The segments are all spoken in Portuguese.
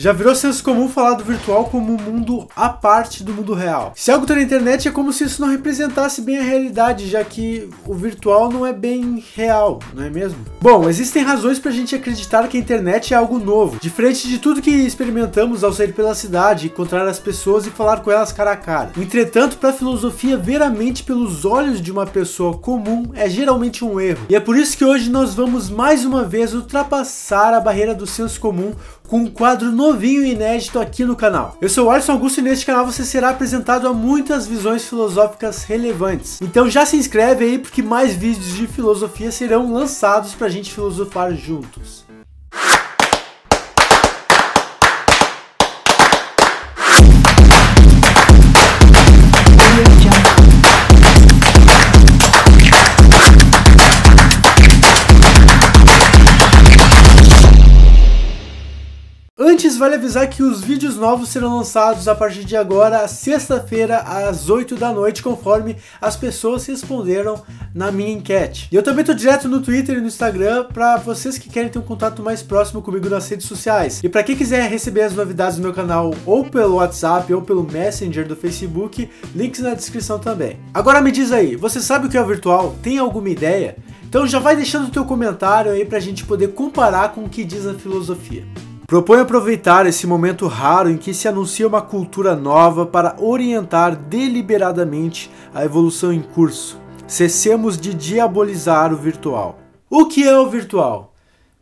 Já virou senso comum falar do virtual como um mundo à parte do mundo real. Se algo está na internet é como se isso não representasse bem a realidade, já que o virtual não é bem real, não é mesmo? Bom, existem razões para a gente acreditar que a internet é algo novo, diferente de tudo que experimentamos ao sair pela cidade, encontrar as pessoas e falar com elas cara a cara. Entretanto, para a filosofia, ver a mente pelos olhos de uma pessoa comum é geralmente um erro. E é por isso que hoje nós vamos mais uma vez ultrapassar a barreira do senso comum com um quadro novinho e inédito aqui no canal. Eu sou o Alisson Augusto e neste canal você será apresentado a muitas visões filosóficas relevantes. Então já se inscreve aí porque mais vídeos de filosofia serão lançados para a gente filosofar juntos. Antes, vale avisar que os vídeos novos serão lançados a partir de agora, sexta-feira, às 8 da noite, conforme as pessoas responderam na minha enquete. E eu também tô direto no Twitter e no Instagram para vocês que querem ter um contato mais próximo comigo nas redes sociais. E para quem quiser receber as novidades do meu canal ou pelo WhatsApp ou pelo Messenger do Facebook, links na descrição também. Agora me diz aí, você sabe o que é o virtual? Tem alguma ideia? Então já vai deixando o teu comentário aí pra gente poder comparar com o que diz a filosofia propõe aproveitar esse momento raro em que se anuncia uma cultura nova para orientar deliberadamente a evolução em curso. Cessemos de diabolizar o virtual. O que é o virtual?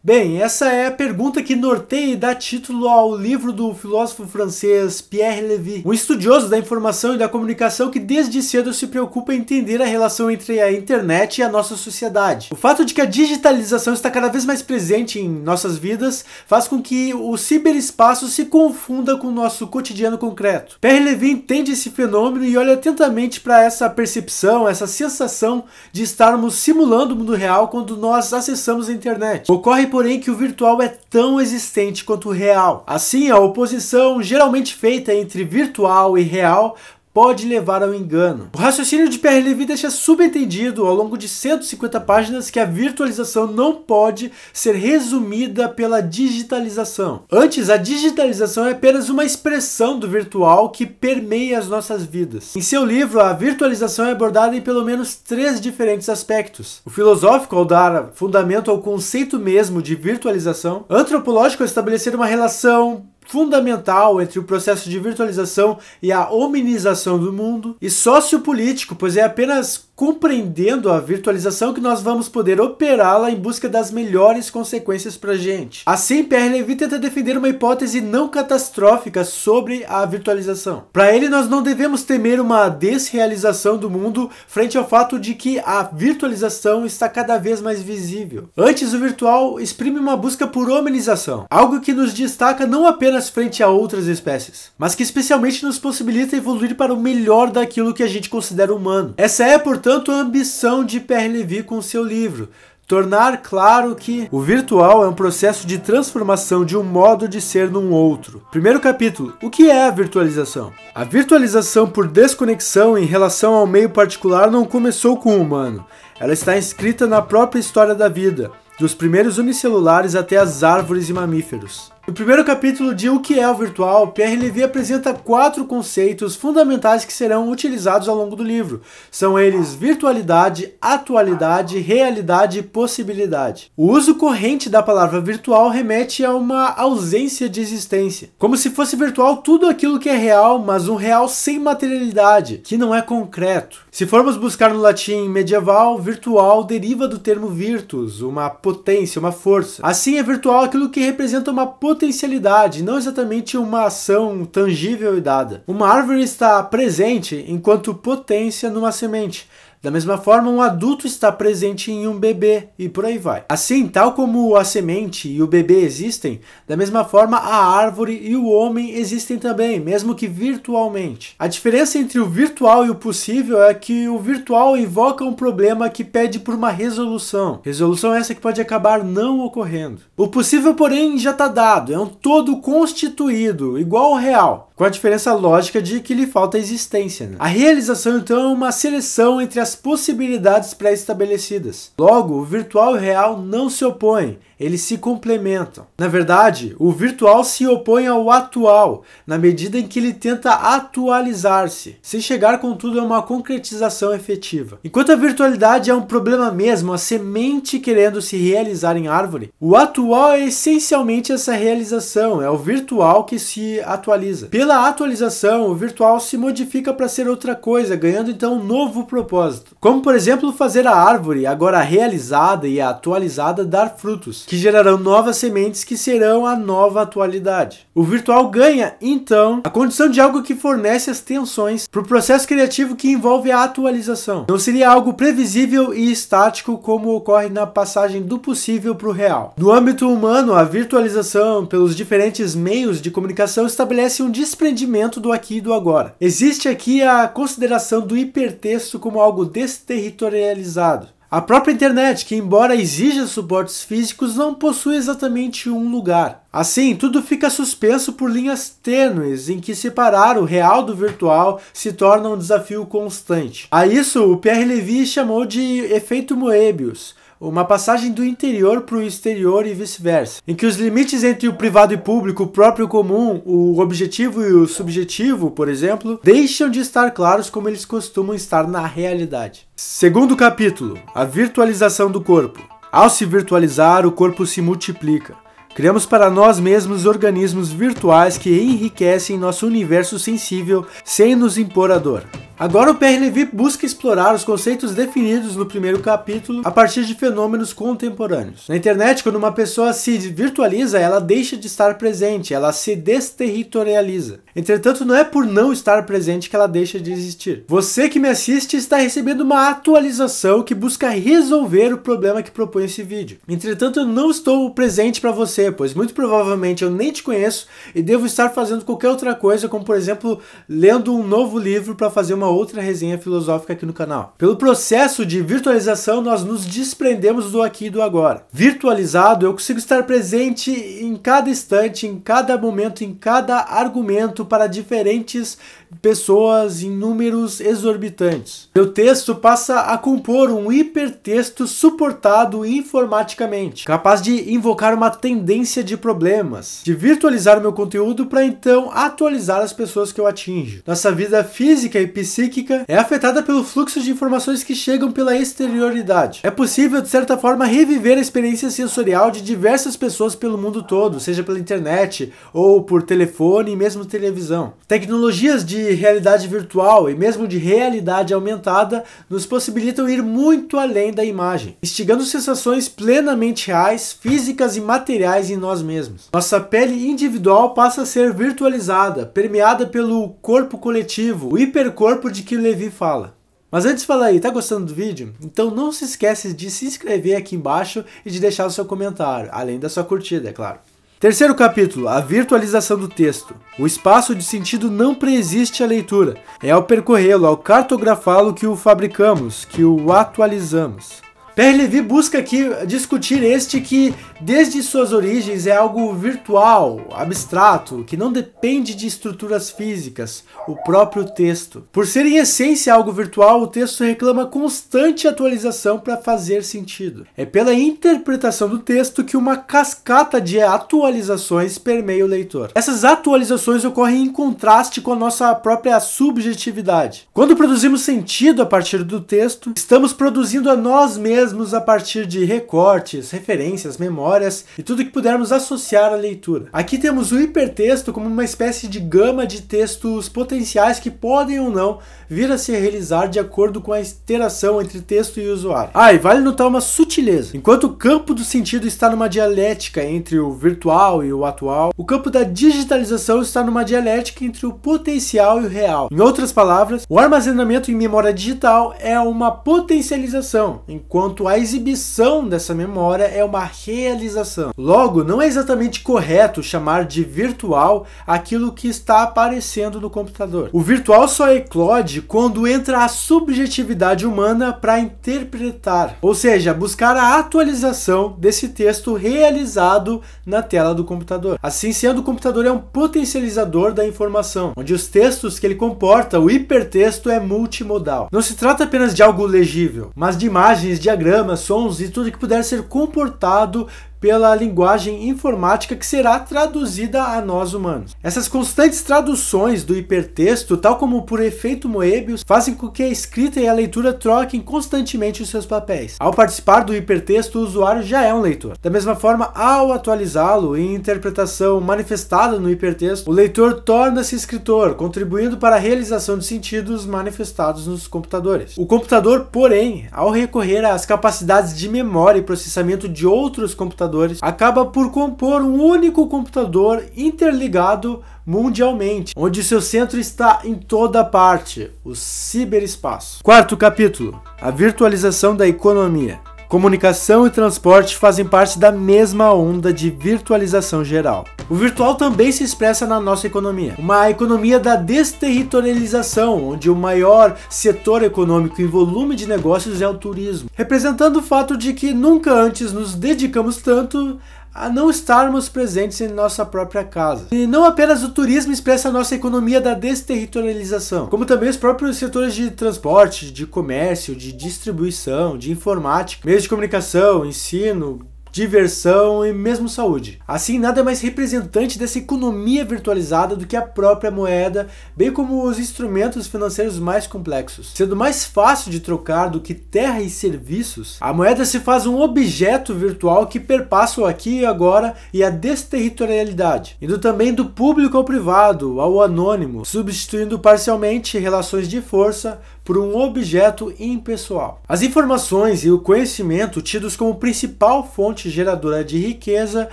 Bem, essa é a pergunta que norteia e dá título ao livro do filósofo francês Pierre Lévy, um estudioso da informação e da comunicação que desde cedo se preocupa em entender a relação entre a internet e a nossa sociedade. O fato de que a digitalização está cada vez mais presente em nossas vidas faz com que o ciberespaço se confunda com o nosso cotidiano concreto. Pierre Lévy entende esse fenômeno e olha atentamente para essa percepção, essa sensação de estarmos simulando o mundo real quando nós acessamos a internet. Ocorre porém, que o virtual é tão existente quanto o real. Assim, a oposição, geralmente feita entre virtual e real, pode levar ao engano. O raciocínio de Pierre Levy deixa subentendido ao longo de 150 páginas que a virtualização não pode ser resumida pela digitalização. Antes, a digitalização é apenas uma expressão do virtual que permeia as nossas vidas. Em seu livro, a virtualização é abordada em pelo menos três diferentes aspectos. O filosófico, ao dar fundamento ao conceito mesmo de virtualização, antropológico, ao estabelecer uma relação fundamental entre o processo de virtualização e a hominização do mundo, e sociopolítico, pois é apenas Compreendendo a virtualização que nós vamos poder operá-la em busca das melhores consequências para a gente. Assim, Pierre Levy tenta defender uma hipótese não catastrófica sobre a virtualização. Para ele, nós não devemos temer uma desrealização do mundo frente ao fato de que a virtualização está cada vez mais visível. Antes, o virtual exprime uma busca por hominização, algo que nos destaca não apenas frente a outras espécies, mas que especialmente nos possibilita evoluir para o melhor daquilo que a gente considera humano. Essa é, portanto, tanto a ambição de Pierre Levy com seu livro, tornar claro que o virtual é um processo de transformação de um modo de ser num outro. Primeiro capítulo: O que é a virtualização? A virtualização por desconexão em relação ao meio particular não começou com o humano. Ela está inscrita na própria história da vida, dos primeiros unicelulares até as árvores e mamíferos. No primeiro capítulo de O que é o virtual, Pierre Levy apresenta quatro conceitos fundamentais que serão utilizados ao longo do livro. São eles virtualidade, atualidade, realidade e possibilidade. O uso corrente da palavra virtual remete a uma ausência de existência. Como se fosse virtual tudo aquilo que é real, mas um real sem materialidade, que não é concreto. Se formos buscar no latim medieval, virtual deriva do termo virtus, uma potência, uma força. Assim, é virtual aquilo que representa uma potência potencialidade, não exatamente uma ação tangível e dada. Uma árvore está presente enquanto potência numa semente. Da mesma forma, um adulto está presente em um bebê e por aí vai. Assim, tal como a semente e o bebê existem, da mesma forma a árvore e o homem existem também, mesmo que virtualmente. A diferença entre o virtual e o possível é que o virtual invoca um problema que pede por uma resolução. Resolução essa que pode acabar não ocorrendo. O possível, porém, já está dado, é um todo constituído, igual ao real com a diferença lógica de que lhe falta existência. Né? A realização, então, é uma seleção entre as possibilidades pré-estabelecidas. Logo, o virtual e o real não se opõem, eles se complementam. Na verdade, o virtual se opõe ao atual, na medida em que ele tenta atualizar-se, sem chegar, contudo, a uma concretização efetiva. Enquanto a virtualidade é um problema mesmo, a semente querendo se realizar em árvore, o atual é essencialmente essa realização, é o virtual que se atualiza. Pela atualização, o virtual se modifica para ser outra coisa, ganhando então um novo propósito. Como, por exemplo, fazer a árvore, agora realizada e atualizada, dar frutos que gerarão novas sementes que serão a nova atualidade. O virtual ganha, então, a condição de algo que fornece as tensões para o processo criativo que envolve a atualização. Não seria algo previsível e estático como ocorre na passagem do possível para o real. No âmbito humano, a virtualização pelos diferentes meios de comunicação estabelece um desprendimento do aqui e do agora. Existe aqui a consideração do hipertexto como algo desterritorializado a própria internet, que embora exija suportes físicos, não possui exatamente um lugar. Assim, tudo fica suspenso por linhas tênues em que separar o real do virtual se torna um desafio constante. A isso, o Pierre Levy chamou de efeito Moebius, uma passagem do interior para o exterior e vice-versa, em que os limites entre o privado e público, o próprio comum, o objetivo e o subjetivo, por exemplo, deixam de estar claros como eles costumam estar na realidade. Segundo capítulo: a virtualização do corpo. Ao se virtualizar, o corpo se multiplica. Criamos para nós mesmos organismos virtuais que enriquecem nosso universo sensível sem nos impor a dor. Agora o Pierre Levy busca explorar os conceitos definidos no primeiro capítulo a partir de fenômenos contemporâneos. Na internet, quando uma pessoa se virtualiza, ela deixa de estar presente, ela se desterritorializa. Entretanto, não é por não estar presente que ela deixa de existir. Você que me assiste está recebendo uma atualização que busca resolver o problema que propõe esse vídeo. Entretanto, eu não estou presente para você, pois muito provavelmente eu nem te conheço e devo estar fazendo qualquer outra coisa, como por exemplo, lendo um novo livro para fazer uma outra resenha filosófica aqui no canal. Pelo processo de virtualização, nós nos desprendemos do aqui e do agora. Virtualizado, eu consigo estar presente em cada instante, em cada momento, em cada argumento para diferentes pessoas em números exorbitantes. Meu texto passa a compor um hipertexto suportado informaticamente, capaz de invocar uma tendência de problemas, de virtualizar o meu conteúdo para então atualizar as pessoas que eu atinjo. Nossa vida física e psíquica é afetada pelo fluxo de informações que chegam pela exterioridade. É possível, de certa forma, reviver a experiência sensorial de diversas pessoas pelo mundo todo, seja pela internet ou por telefone e mesmo televisão. Tecnologias de de realidade virtual e mesmo de realidade aumentada nos possibilitam ir muito além da imagem, instigando sensações plenamente reais, físicas e materiais em nós mesmos. Nossa pele individual passa a ser virtualizada, permeada pelo corpo coletivo, o hipercorpo de que Levi fala. Mas antes de falar aí, tá gostando do vídeo? Então não se esquece de se inscrever aqui embaixo e de deixar o seu comentário, além da sua curtida, é claro. Terceiro capítulo, a virtualização do texto. O espaço de sentido não preexiste à leitura, é ao percorrê-lo, ao cartografá-lo que o fabricamos, que o atualizamos. Pierre Levy busca aqui discutir este que, desde suas origens, é algo virtual, abstrato, que não depende de estruturas físicas, o próprio texto. Por ser em essência algo virtual, o texto reclama constante atualização para fazer sentido. É pela interpretação do texto que uma cascata de atualizações permeia o leitor. Essas atualizações ocorrem em contraste com a nossa própria subjetividade. Quando produzimos sentido a partir do texto, estamos produzindo a nós mesmos mesmos a partir de recortes, referências, memórias e tudo que pudermos associar à leitura. Aqui temos o hipertexto como uma espécie de gama de textos potenciais que podem ou não vir a se realizar de acordo com a interação entre texto e usuário. Ah, e vale notar uma sutileza. Enquanto o campo do sentido está numa dialética entre o virtual e o atual, o campo da digitalização está numa dialética entre o potencial e o real. Em outras palavras, o armazenamento em memória digital é uma potencialização, enquanto a exibição dessa memória é uma realização. Logo, não é exatamente correto chamar de virtual aquilo que está aparecendo no computador. O virtual só eclode quando entra a subjetividade humana para interpretar, ou seja, buscar a atualização desse texto realizado na tela do computador. Assim sendo, o computador é um potencializador da informação, onde os textos que ele comporta, o hipertexto, é multimodal. Não se trata apenas de algo legível, mas de imagens de diagramas, sons e tudo que puder ser comportado pela linguagem informática que será traduzida a nós humanos. Essas constantes traduções do hipertexto, tal como por efeito Moebius, fazem com que a escrita e a leitura troquem constantemente os seus papéis. Ao participar do hipertexto, o usuário já é um leitor. Da mesma forma, ao atualizá-lo em interpretação manifestada no hipertexto, o leitor torna-se escritor, contribuindo para a realização de sentidos manifestados nos computadores. O computador, porém, ao recorrer às capacidades de memória e processamento de outros computadores, computadores, acaba por compor um único computador interligado mundialmente, onde seu centro está em toda parte, o ciberespaço. Quarto capítulo: a virtualização da economia. Comunicação e transporte fazem parte da mesma onda de virtualização geral. O virtual também se expressa na nossa economia, uma economia da desterritorialização, onde o maior setor econômico em volume de negócios é o turismo, representando o fato de que nunca antes nos dedicamos tanto a não estarmos presentes em nossa própria casa. E não apenas o turismo expressa a nossa economia da desterritorialização, como também os próprios setores de transporte, de comércio, de distribuição, de informática, meios de comunicação, ensino, diversão e mesmo saúde. Assim, nada é mais representante dessa economia virtualizada do que a própria moeda, bem como os instrumentos financeiros mais complexos. Sendo mais fácil de trocar do que terra e serviços, a moeda se faz um objeto virtual que perpassa o aqui e agora e a desterritorialidade, indo também do público ao privado, ao anônimo, substituindo parcialmente relações de força por um objeto impessoal. As informações e o conhecimento, tidos como principal fonte geradora de riqueza,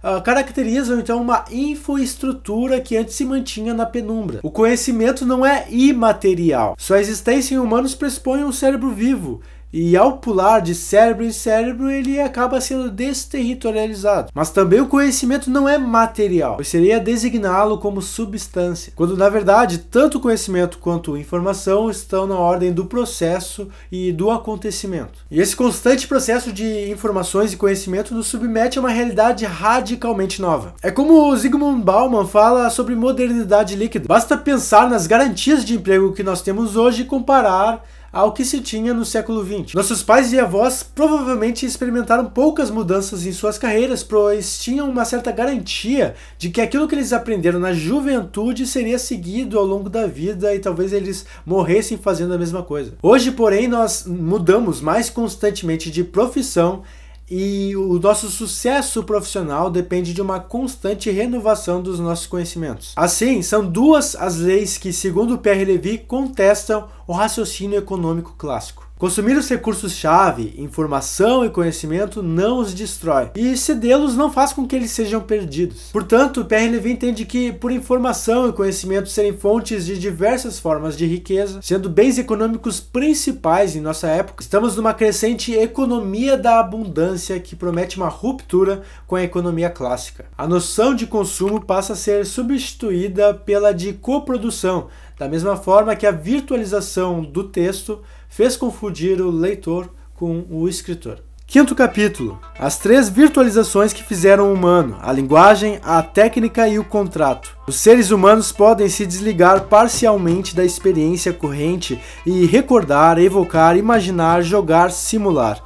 ah, caracterizam então uma infoestrutura que antes se mantinha na penumbra. O conhecimento não é imaterial. Sua existência em humanos pressupõe um cérebro vivo, e ao pular de cérebro em cérebro, ele acaba sendo desterritorializado. Mas também o conhecimento não é material, seria designá-lo como substância, quando na verdade tanto conhecimento quanto informação estão na ordem do processo e do acontecimento. E esse constante processo de informações e conhecimento nos submete a uma realidade radicalmente nova. É como o Zygmunt Bauman fala sobre modernidade líquida. Basta pensar nas garantias de emprego que nós temos hoje e comparar ao que se tinha no século XX. Nossos pais e avós provavelmente experimentaram poucas mudanças em suas carreiras, pois tinham uma certa garantia de que aquilo que eles aprenderam na juventude seria seguido ao longo da vida e talvez eles morressem fazendo a mesma coisa. Hoje, porém, nós mudamos mais constantemente de profissão e o nosso sucesso profissional depende de uma constante renovação dos nossos conhecimentos. Assim, são duas as leis que, segundo Pierre Levy, contestam o raciocínio econômico clássico. Consumir os recursos-chave, informação e conhecimento não os destrói, e cedê-los não faz com que eles sejam perdidos. Portanto, Pierre Levy entende que, por informação e conhecimento serem fontes de diversas formas de riqueza, sendo bens econômicos principais em nossa época, estamos numa crescente economia da abundância que promete uma ruptura com a economia clássica. A noção de consumo passa a ser substituída pela de coprodução, da mesma forma que a virtualização do texto fez confundir o leitor com o escritor. Quinto capítulo: As três virtualizações que fizeram o humano: a linguagem, a técnica e o contrato. Os seres humanos podem se desligar parcialmente da experiência corrente e recordar, evocar, imaginar, jogar, simular.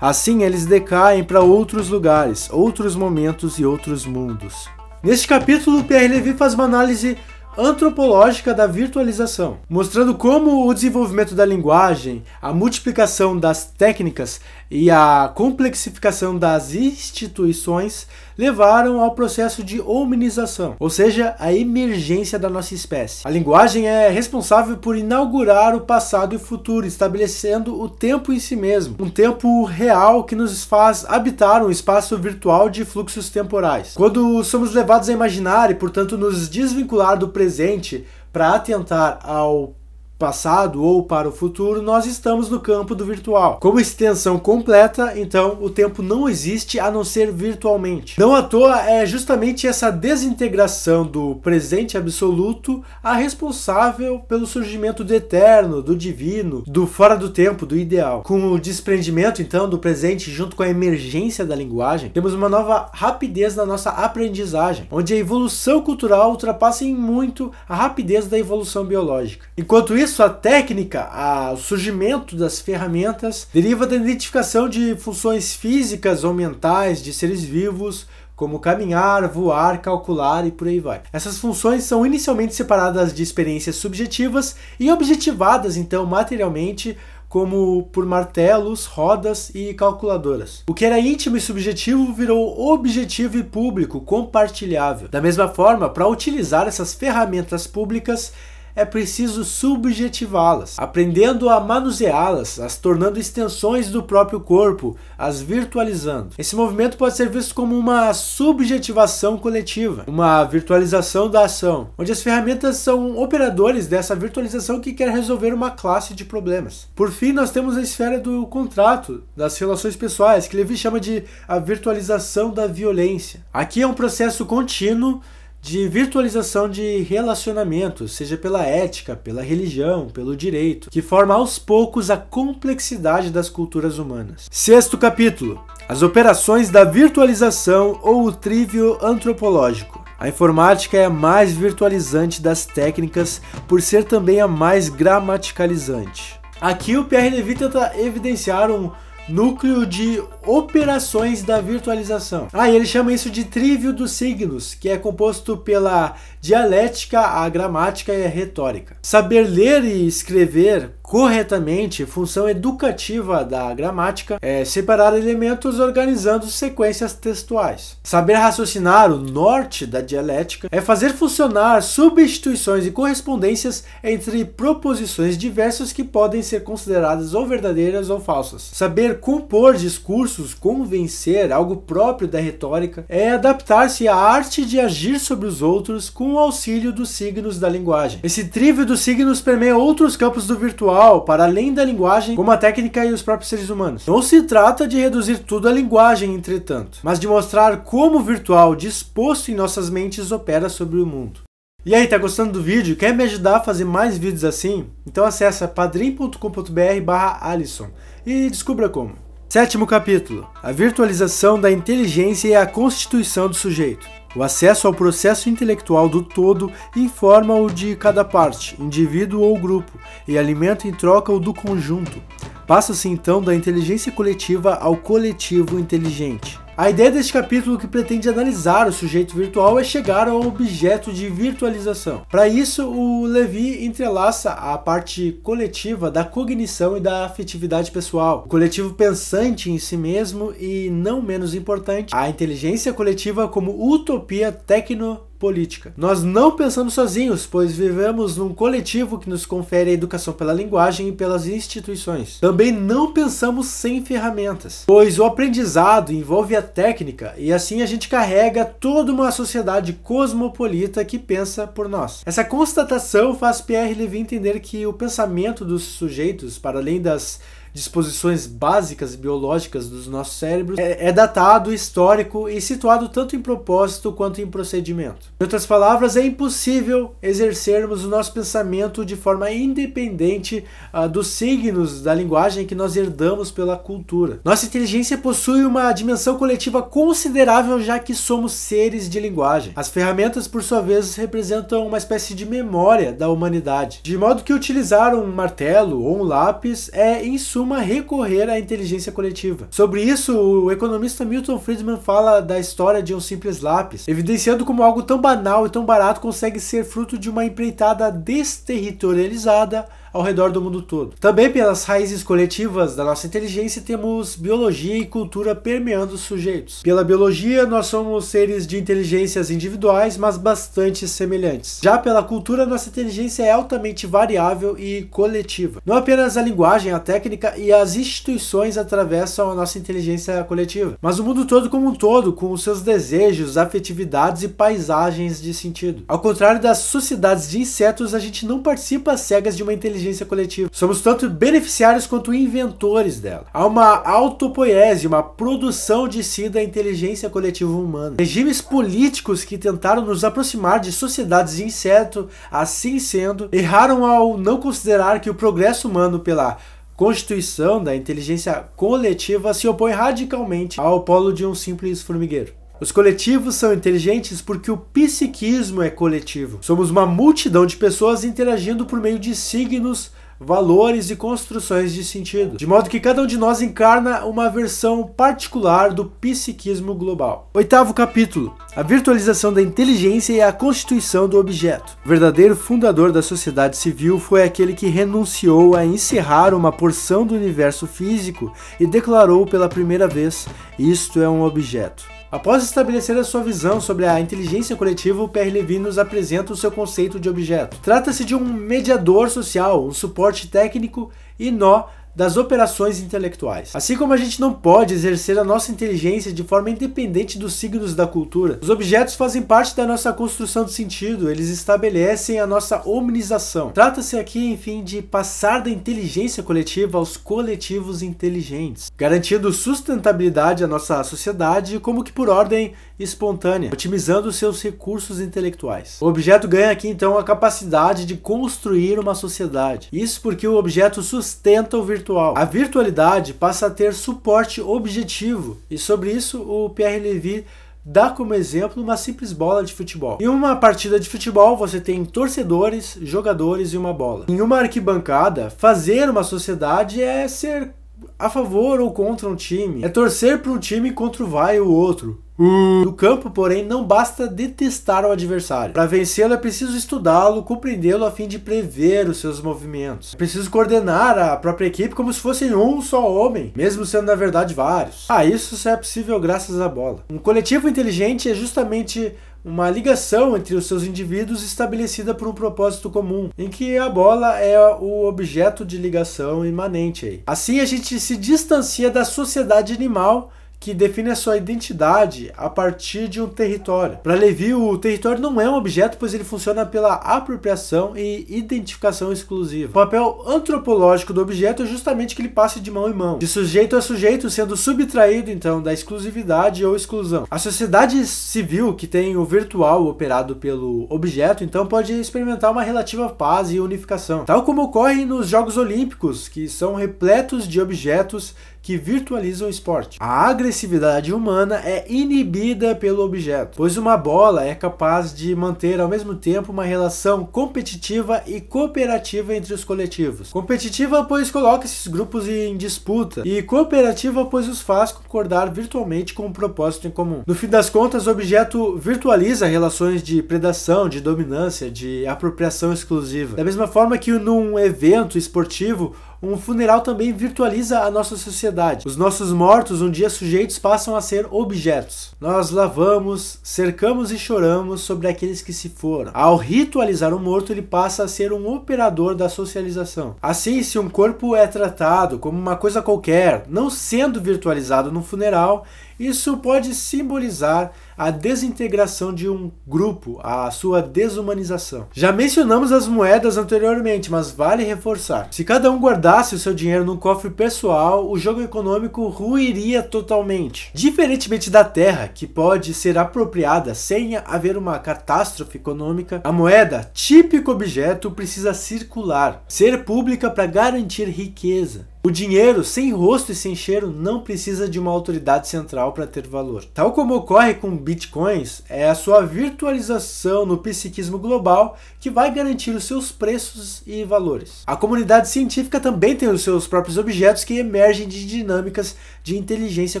Assim, eles decaem para outros lugares, outros momentos e outros mundos. Neste capítulo, Pierre Levy faz uma análise antropológica da virtualização, mostrando como o desenvolvimento da linguagem, a multiplicação das técnicas e a complexificação das instituições levaram ao processo de hominização, ou seja, a emergência da nossa espécie. A linguagem é responsável por inaugurar o passado e o futuro, estabelecendo o tempo em si mesmo, um tempo real que nos faz habitar um espaço virtual de fluxos temporais. Quando somos levados a imaginar e, portanto, nos desvincular do presente para atentar ao passado ou para o futuro, nós estamos no campo do virtual. Como extensão completa, então o tempo não existe a não ser virtualmente. Não à toa é justamente essa desintegração do presente absoluto a responsável pelo surgimento do eterno, do divino, do fora do tempo, do ideal. Com o desprendimento então do presente junto com a emergência da linguagem, temos uma nova rapidez na nossa aprendizagem, onde a evolução cultural ultrapassa em muito a rapidez da evolução biológica. Enquanto isso, isso, a técnica, a, o surgimento das ferramentas deriva da identificação de funções físicas ou mentais de seres vivos, como caminhar, voar, calcular e por aí vai. Essas funções são inicialmente separadas de experiências subjetivas e objetivadas então materialmente como por martelos, rodas e calculadoras. O que era íntimo e subjetivo virou objetivo e público, compartilhável. Da mesma forma, para utilizar essas ferramentas públicas, é preciso subjetivá-las, aprendendo a manuseá-las, as tornando extensões do próprio corpo, as virtualizando. Esse movimento pode ser visto como uma subjetivação coletiva, uma virtualização da ação, onde as ferramentas são operadores dessa virtualização que quer resolver uma classe de problemas. Por fim, nós temos a esfera do contrato, das relações pessoais, que Levi chama de a virtualização da violência. Aqui é um processo contínuo de virtualização de relacionamentos, seja pela ética, pela religião, pelo direito, que forma aos poucos a complexidade das culturas humanas. Sexto capítulo: as operações da virtualização ou o trívio antropológico. A informática é a mais virtualizante das técnicas por ser também a mais gramaticalizante. Aqui o Pierre Levy tenta evidenciar um núcleo de operações da virtualização. Ah, e ele chama isso de trívio dos signos, que é composto pela dialética, a gramática e a retórica. Saber ler e escrever corretamente, função educativa da gramática, é separar elementos organizando sequências textuais. Saber raciocinar o norte da dialética é fazer funcionar substituições e correspondências entre proposições diversas que podem ser consideradas ou verdadeiras ou falsas. Saber compor discursos, convencer, algo próprio da retórica, é adaptar-se à arte de agir sobre os outros com o auxílio dos signos da linguagem. Esse trívio dos signos permeia outros campos do virtual, para além da linguagem, como a técnica e os próprios seres humanos. Não se trata de reduzir tudo à linguagem, entretanto, mas de mostrar como o virtual disposto em nossas mentes opera sobre o mundo. E aí, tá gostando do vídeo? Quer me ajudar a fazer mais vídeos assim? Então acessa padrim.com.br barra Alisson e descubra como. Sétimo capítulo: A virtualização da inteligência e a constituição do sujeito. O acesso ao processo intelectual do todo informa o de cada parte, indivíduo ou grupo, e alimenta em troca o do conjunto. Passa-se então da inteligência coletiva ao coletivo inteligente. A ideia deste capítulo que pretende analisar o sujeito virtual é chegar ao objeto de virtualização. Para isso, o Levi entrelaça a parte coletiva da cognição e da afetividade pessoal, o coletivo pensante em si mesmo e, não menos importante, a inteligência coletiva como utopia tecno política. Nós não pensamos sozinhos, pois vivemos num coletivo que nos confere a educação pela linguagem e pelas instituições. Também não pensamos sem ferramentas, pois o aprendizado envolve a técnica e assim a gente carrega toda uma sociedade cosmopolita que pensa por nós. Essa constatação faz Pierre Levy entender que o pensamento dos sujeitos, para além das disposições básicas biológicas dos nossos cérebros, é, é datado, histórico e situado tanto em propósito quanto em procedimento. Em outras palavras, é impossível exercermos o nosso pensamento de forma independente uh, dos signos da linguagem que nós herdamos pela cultura. Nossa inteligência possui uma dimensão coletiva considerável, já que somos seres de linguagem. As ferramentas, por sua vez, representam uma espécie de memória da humanidade, de modo que utilizar um martelo ou um lápis é, em suma, costuma recorrer à inteligência coletiva. Sobre isso, o economista Milton Friedman fala da história de um simples lápis, evidenciando como algo tão banal e tão barato consegue ser fruto de uma empreitada desterritorializada ao redor do mundo todo. Também pelas raízes coletivas da nossa inteligência temos biologia e cultura permeando os sujeitos. Pela biologia, nós somos seres de inteligências individuais, mas bastante semelhantes. Já pela cultura, nossa inteligência é altamente variável e coletiva. Não apenas a linguagem, a técnica e as instituições atravessam a nossa inteligência coletiva, mas o mundo todo como um todo, com os seus desejos, afetividades e paisagens de sentido. Ao contrário das sociedades de insetos, a gente não participa cegas de uma inteligência inteligência coletiva. Somos tanto beneficiários quanto inventores dela. Há uma autopoiese, uma produção de si da inteligência coletiva humana. Regimes políticos que tentaram nos aproximar de sociedades de inseto, assim sendo, erraram ao não considerar que o progresso humano pela constituição da inteligência coletiva se opõe radicalmente ao polo de um simples formigueiro. Os coletivos são inteligentes porque o psiquismo é coletivo. Somos uma multidão de pessoas interagindo por meio de signos, valores e construções de sentido, de modo que cada um de nós encarna uma versão particular do psiquismo global. Oitavo capítulo: a virtualização da inteligência e a constituição do objeto. O verdadeiro fundador da sociedade civil foi aquele que renunciou a encerrar uma porção do universo físico e declarou pela primeira vez: isto é um objeto. Após estabelecer a sua visão sobre a inteligência coletiva, o Pierre Levy nos apresenta o seu conceito de objeto. Trata-se de um mediador social, um suporte técnico e nó das operações intelectuais. Assim como a gente não pode exercer a nossa inteligência de forma independente dos signos da cultura, os objetos fazem parte da nossa construção de sentido, eles estabelecem a nossa hominização. Trata-se aqui, enfim, de passar da inteligência coletiva aos coletivos inteligentes, garantindo sustentabilidade à nossa sociedade, como que por ordem espontânea, otimizando seus recursos intelectuais. O objeto ganha aqui então a capacidade de construir uma sociedade. Isso porque o objeto sustenta o virtual virtual. A virtualidade passa a ter suporte objetivo, e sobre isso o Pierre Levy dá como exemplo uma simples bola de futebol. Em uma partida de futebol, você tem torcedores, jogadores e uma bola. Em uma arquibancada, fazer uma sociedade é ser a favor ou contra um time, é torcer para um time contra o vai ou outro. Hum. No campo, porém, não basta detestar o adversário. Para vencê-lo é preciso estudá-lo, compreendê-lo a fim de prever os seus movimentos. É preciso coordenar a própria equipe como se fossem um só homem, mesmo sendo na verdade vários. Ah, isso só é possível graças à bola. Um coletivo inteligente é justamente uma ligação entre os seus indivíduos estabelecida por um propósito comum, em que a bola é o objeto de ligação imanente. Aí. Assim a gente se distancia da sociedade animal que define a sua identidade a partir de um território. Para Levi, o território não é um objeto, pois ele funciona pela apropriação e identificação exclusiva. O papel antropológico do objeto é justamente que ele passe de mão em mão, de sujeito a sujeito, sendo subtraído então da exclusividade ou exclusão. A sociedade civil, que tem o virtual operado pelo objeto, então pode experimentar uma relativa paz e unificação, tal como ocorre nos Jogos Olímpicos, que são repletos de objetos que virtualizam o esporte. A agressividade humana é inibida pelo objeto, pois uma bola é capaz de manter ao mesmo tempo uma relação competitiva e cooperativa entre os coletivos. Competitiva, pois coloca esses grupos em disputa, e cooperativa, pois os faz concordar virtualmente com um propósito em comum. No fim das contas, o objeto virtualiza relações de predação, de dominância, de apropriação exclusiva. Da mesma forma que num evento esportivo, um funeral também virtualiza a nossa sociedade. Os nossos mortos, um dia sujeitos, passam a ser objetos. Nós lavamos, cercamos e choramos sobre aqueles que se foram. Ao ritualizar o morto, ele passa a ser um operador da socialização. Assim, se um corpo é tratado como uma coisa qualquer, não sendo virtualizado no funeral, isso pode simbolizar a desintegração de um grupo, a sua desumanização. Já mencionamos as moedas anteriormente, mas vale reforçar. Se cada um guardasse o seu dinheiro num cofre pessoal, o jogo econômico ruiria totalmente. Diferentemente da terra, que pode ser apropriada sem haver uma catástrofe econômica, a moeda, típico objeto, precisa circular, ser pública para garantir riqueza. O dinheiro, sem rosto e sem cheiro, não precisa de uma autoridade central para ter valor. Tal como ocorre com bitcoins, é a sua virtualização no psiquismo global que vai garantir os seus preços e valores. A comunidade científica também tem os seus próprios objetos que emergem de dinâmicas de inteligência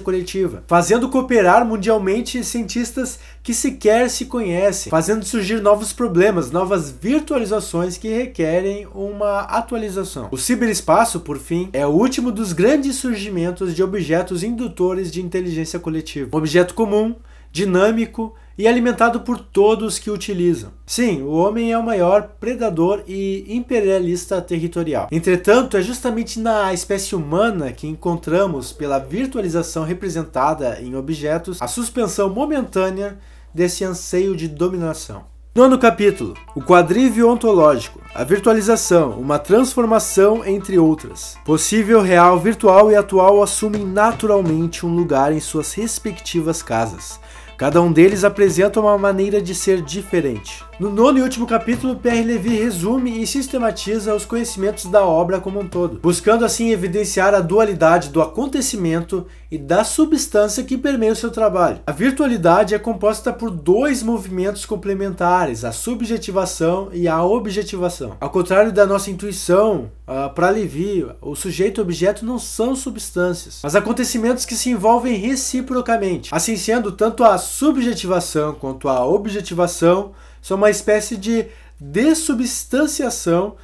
coletiva, fazendo cooperar mundialmente cientistas que sequer se conhecem, fazendo surgir novos problemas, novas virtualizações que requerem uma atualização. O ciberespaço, por fim, é o último dos grandes surgimentos de objetos indutores de inteligência coletiva. Um objeto comum, dinâmico e alimentado por todos que o utilizam. Sim, o homem é o maior predador e imperialista territorial. Entretanto, é justamente na espécie humana que encontramos, pela virtualização representada em objetos, a suspensão momentânea desse anseio de dominação. Nono capítulo: O quadrívio ontológico, a virtualização, uma transformação entre outras. Possível, real, virtual e atual assumem naturalmente um lugar em suas respectivas casas Cada um deles apresenta uma maneira de ser diferente. No nono e último capítulo, Pierre Levy resume e sistematiza os conhecimentos da obra como um todo, buscando assim evidenciar a dualidade do acontecimento e da substância que permeia o seu trabalho. A virtualidade é composta por dois movimentos complementares, a subjetivação e a objetivação. Ao contrário da nossa intuição, Uh, ah, para alivio, o sujeito e o objeto não são substâncias, mas acontecimentos que se envolvem reciprocamente. Assim sendo, tanto a subjetivação quanto a objetivação são uma espécie de dessubstanciação uh,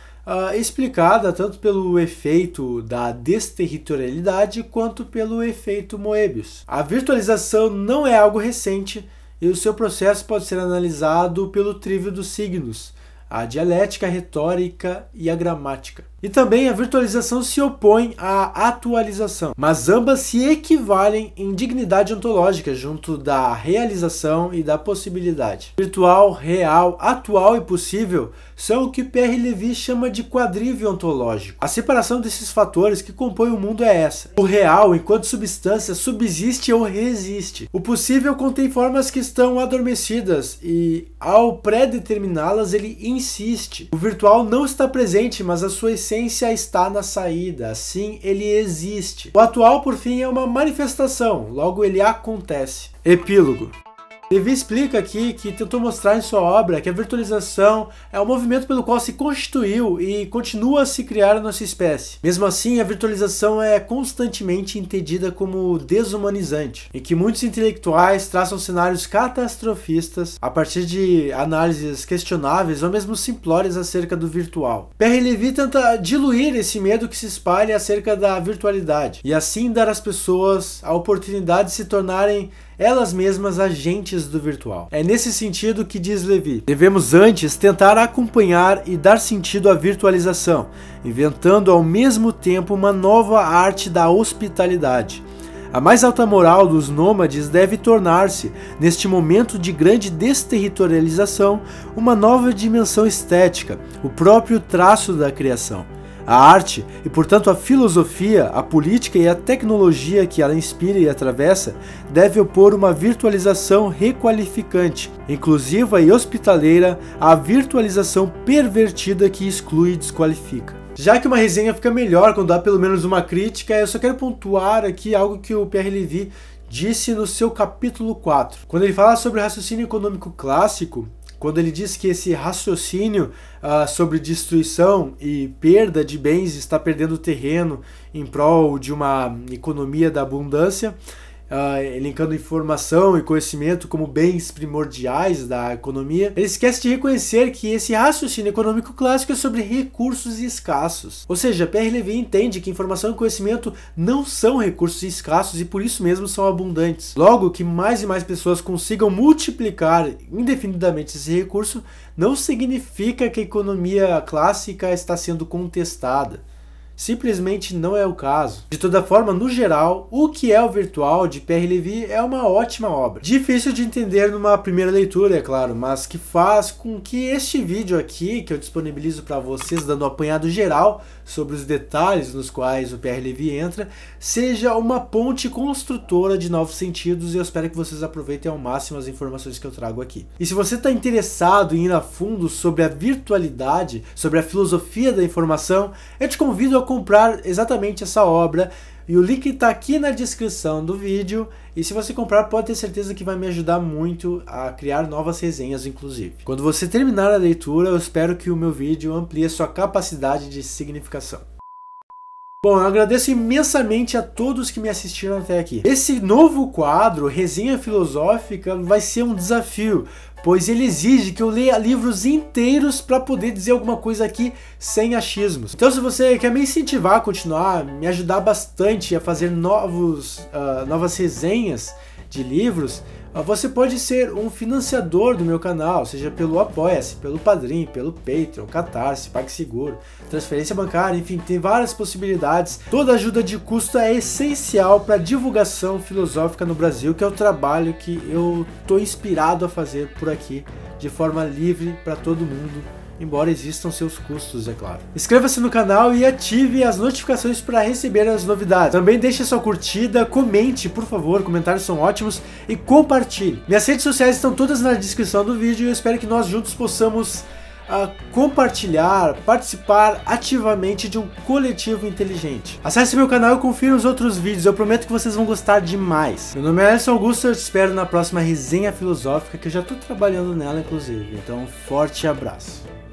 ah, explicada tanto pelo efeito da desterritorialidade quanto pelo efeito Moebius. A virtualização não é algo recente e o seu processo pode ser analisado pelo trívio dos signos, a dialética, a retórica e a gramática. E também a virtualização se opõe à atualização, mas ambas se equivalem em dignidade ontológica junto da realização e da possibilidade. Virtual, real, atual e possível são o que Pierre Lévy chama de quadrívio ontológico. A separação desses fatores que compõem o mundo é essa. O real, enquanto substância, subsiste ou resiste. O possível contém formas que estão adormecidas e, ao pré-determiná-las, ele insiste. O virtual não está presente, mas a sua essência está na saída. Assim, ele existe. O atual, por fim, é uma manifestação, logo ele acontece. Epílogo Levi explica aqui que tentou mostrar em sua obra que a virtualização é o movimento pelo qual se constituiu e continua a se criar a nossa espécie. Mesmo assim, a virtualização é constantemente entendida como desumanizante e que muitos intelectuais traçam cenários catastrofistas a partir de análises questionáveis ou mesmo simplórias acerca do virtual. Pierre Levi tenta diluir esse medo que se espalha acerca da virtualidade e assim dar às pessoas a oportunidade de se tornarem elas mesmas agentes do virtual. É nesse sentido que diz Levi: devemos antes tentar acompanhar e dar sentido à virtualização, inventando ao mesmo tempo uma nova arte da hospitalidade. A mais alta moral dos nômades deve tornar-se, neste momento de grande desterritorialização, uma nova dimensão estética, o próprio traço da criação. A arte, e portanto a filosofia, a política e a tecnologia que ela inspira e atravessa, deve opor uma virtualização requalificante, inclusiva e hospitaleira à virtualização pervertida que exclui e desqualifica. Já que uma resenha fica melhor quando há pelo menos uma crítica, eu só quero pontuar aqui algo que o Pierre Levy disse no seu capítulo 4. Quando ele fala sobre o raciocínio econômico clássico, quando ele diz que esse raciocínio ah, sobre destruição e perda de bens está perdendo terreno em prol de uma economia da abundância, uh, elencando informação e conhecimento como bens primordiais da economia, ele esquece de reconhecer que esse raciocínio econômico clássico é sobre recursos escassos. Ou seja, Pierre Levy entende que informação e conhecimento não são recursos escassos e por isso mesmo são abundantes. Logo, que mais e mais pessoas consigam multiplicar indefinidamente esse recurso não significa que a economia clássica está sendo contestada. Simplesmente não é o caso. De toda forma, no geral, O que é o Virtual de Pierre Levy é uma ótima obra. Difícil de entender numa primeira leitura, é claro, mas que faz com que este vídeo aqui, que eu disponibilizo para vocês dando um apanhado geral sobre os detalhes nos quais o Pierre Levy entra, seja uma ponte construtora de novos sentidos e eu espero que vocês aproveitem ao máximo as informações que eu trago aqui. E se você está interessado em ir a fundo sobre a virtualidade, sobre a filosofia da informação, eu te convido a comprar exatamente essa obra e o link está aqui na descrição do vídeo. E se você comprar, pode ter certeza que vai me ajudar muito a criar novas resenhas, inclusive. Quando você terminar a leitura, eu espero que o meu vídeo amplie sua capacidade de significação. Bom, eu agradeço imensamente a todos que me assistiram até aqui. Esse novo quadro, Resenha Filosófica, vai ser um desafio, pois ele exige que eu leia livros inteiros para poder dizer alguma coisa aqui sem achismos. Então, se você quer me incentivar a continuar, me ajudar bastante a fazer novos, uh, novas resenhas, de livros, ah, você pode ser um financiador do meu canal, seja pelo Apoia-se, pelo Padrim, pelo Patreon, Catarse, PagSeguro, transferência bancária, enfim, tem várias possibilidades. Toda ajuda de custo é essencial para a divulgação filosófica no Brasil, que é o trabalho que eu estou inspirado a fazer por aqui, de forma livre para todo mundo embora existam seus custos, é claro. Inscreva-se no canal e ative as notificações para receber as novidades. Também deixe sua curtida, comente, por favor, comentários são ótimos e compartilhe. Minhas redes sociais estão todas na descrição do vídeo e eu espero que nós juntos possamos a ah, compartilhar, participar ativamente de um coletivo inteligente. Acesse meu canal e confira os outros vídeos, eu prometo que vocês vão gostar demais. Meu nome é Alisson Augusto, eu te espero na próxima resenha filosófica, que eu já estou trabalhando nela, inclusive. Então, um forte abraço.